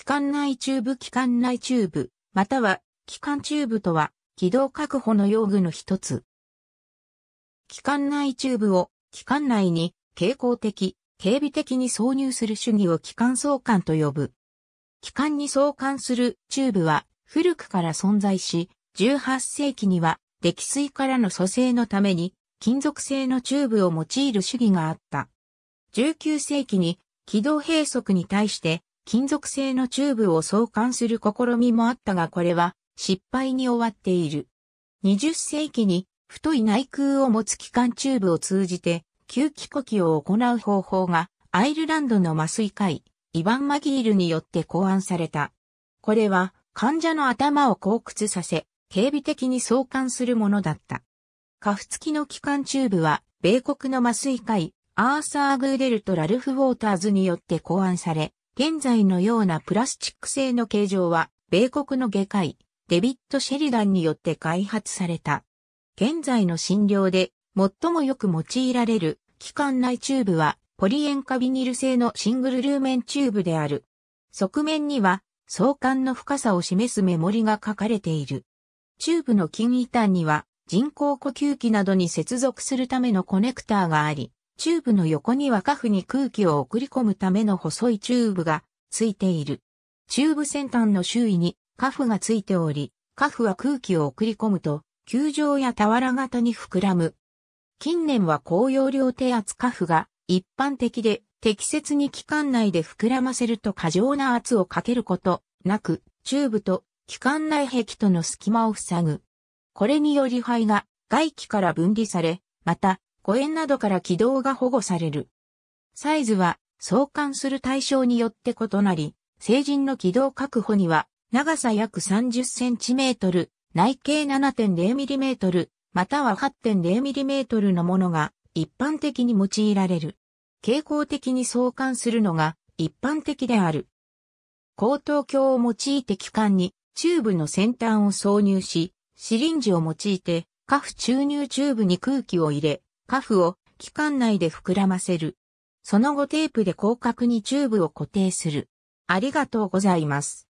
気管内チューブ気管内チューブ、または気管チューブとは、気道確保の用具の一つ。気管内チューブを気管内に傾向的、警備的に挿入する主義を気管相関と呼ぶ。気管に相関するチューブは古くから存在し、18世紀には溺水からの蘇生のために金属製のチューブを用いる主義があった。19世紀に気道閉塞に対して金属製のチューブを相関する試みもあったがこれは失敗に終わっている。20世紀に太い内空を持つ機関チューブを通じて吸気呼吸を行う方法がアイルランドの麻酔科医、イヴァン・マギールによって考案された。これは患者の頭を後屈させ、警備的に相関するものだった。カフ付きの機関チューブは、米国の麻酔科医、アーサー・グーデルとラルフ・ウォーターズによって考案され、現在のようなプラスチック製の形状は、米国の外科医、デビッド・シェリダンによって開発された。現在の診療で最もよく用いられる気管内チューブはポリ塩化ビニル製のシングルルーメンチューブである。側面には相関の深さを示すメモリが書かれている。チューブの筋板には人工呼吸器などに接続するためのコネクターがあり、チューブの横にはカフに空気を送り込むための細いチューブがついている。チューブ先端の周囲にカフがついており、カフは空気を送り込むと、球状や俵型に膨らむ。近年は高容量低圧カフが一般的で適切に気管内で膨らませると過剰な圧をかけることなく、チューブと気管内壁との隙間を塞ぐ。これにより肺が外気から分離され、また誤嚥などから軌道が保護される。サイズは相関する対象によって異なり、成人の軌道確保には長さ約 30cm、内径 7.0mm、または 8.0mm のものが一般的に用いられる。傾向的に相関するのが一般的である。高等鏡を用いて器官にチューブの先端を挿入し、シリンジを用いて下腹注入チューブに空気を入れ、カフを機関内で膨らませる。その後テープで広角にチューブを固定する。ありがとうございます。